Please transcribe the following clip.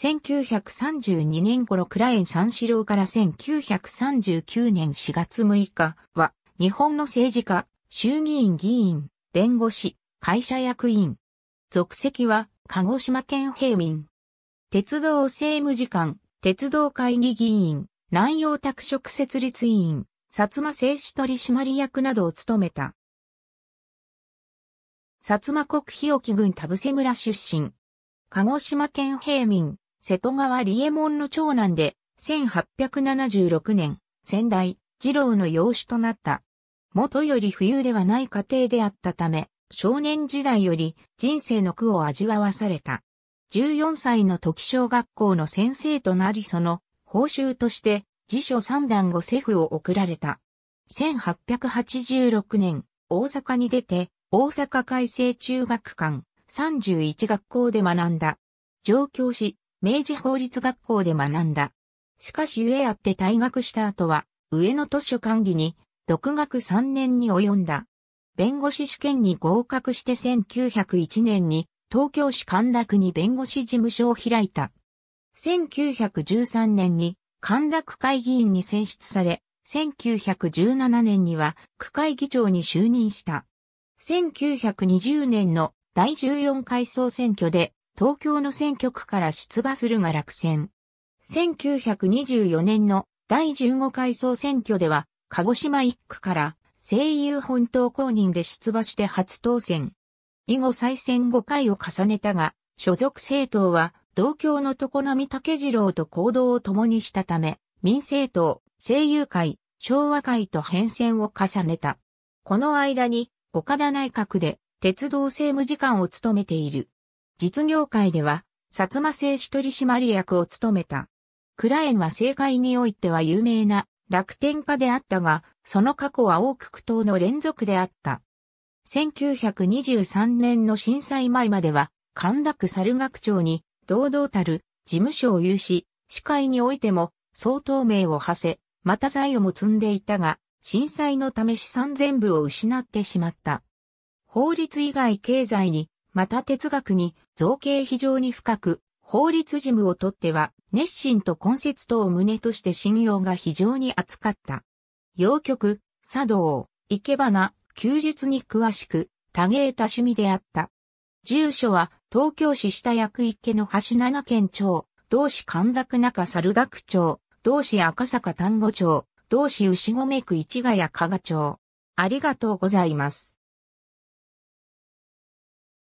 1932年頃クラエン三四郎から1939年4月6日は、日本の政治家、衆議院議員、弁護士、会社役員。属籍は、鹿児島県平民。鉄道政務次官、鉄道会議議員、南洋拓殖設立委員、薩摩製紙取締役などを務めた。薩摩国日置郡田伏村出身。鹿児島県平民、瀬戸川利右衛門の長男で、1876年、仙台、二郎の養子となった。元より冬ではない家庭であったため、少年時代より人生の苦を味わわされた。14歳の時小学校の先生となりその報酬として辞書三段をセフを送られた。1886年、大阪に出て、大阪改正中学館31学校で学んだ。上京し、明治法律学校で学んだ。しかしえあって退学した後は、上野図書館議に、独学3年に及んだ。弁護士試験に合格して1901年に、東京市神田区に弁護士事務所を開いた。1913年に、神田区会議員に選出され、1917年には区会議長に就任した。1920年の第14回総選挙で東京の選挙区から出馬するが落選。1924年の第15回総選挙では、鹿児島1区から声優本島公認で出馬して初当選。以後再選5回を重ねたが、所属政党は同郷の常並武次郎と行動を共にしたため、民政党、声優会、昭和会と変遷を重ねた。この間に、岡田内閣で鉄道政務次官を務めている。実業界では、薩摩製紙取締役を務めた。クラエンは政界においては有名な楽天家であったが、その過去は多く苦闘の連続であった。1923年の震災前までは、神田区猿学長に堂々たる事務所を有し、司会においても相当名を馳せ、また財をも積んでいたが、震災のため資産全部を失ってしまった。法律以外経済に、また哲学に造形非常に深く、法律事務をとっては、熱心と根節とを胸として信用が非常に厚かった。洋曲、茶道、生け花、休日に詳しく、多芸多趣味であった。住所は、東京市下役池の橋七県町、同市神楽中猿楽町、同市赤坂丹後町、同市牛込区市ヶ谷加賀町。ありがとうございます。